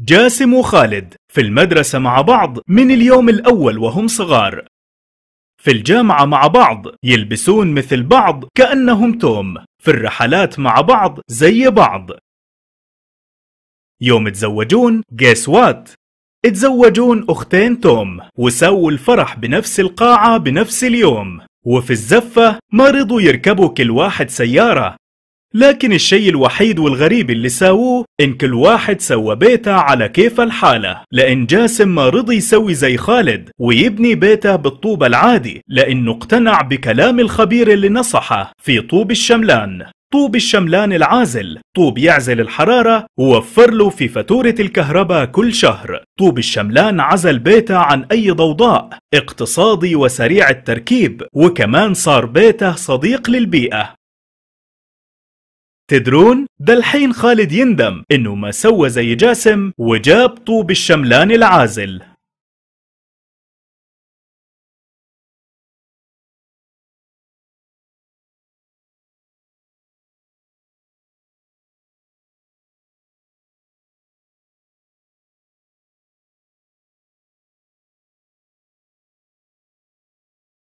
جاسم وخالد في المدرسة مع بعض من اليوم الأول وهم صغار في الجامعة مع بعض يلبسون مثل بعض كأنهم توم في الرحلات مع بعض زي بعض يوم تزوجون guess what تزوجون أختين توم وسووا الفرح بنفس القاعة بنفس اليوم وفي الزفة ما رضوا يركبوا كل واحد سيارة لكن الشيء الوحيد والغريب اللي ساووه إن كل واحد سوى بيته على كيف الحالة لأن جاسم ما رضي يسوي زي خالد ويبني بيته بالطوب العادي لأنه اقتنع بكلام الخبير اللي نصحه في طوب الشملان طوب الشملان العازل طوب يعزل الحرارة ووفر له في فاتورة الكهرباء كل شهر طوب الشملان عزل بيته عن أي ضوضاء اقتصادي وسريع التركيب وكمان صار بيته صديق للبيئة تدرون ده الحين خالد يندم انه ما سوى زي جاسم وجاب طوب الشملان العازل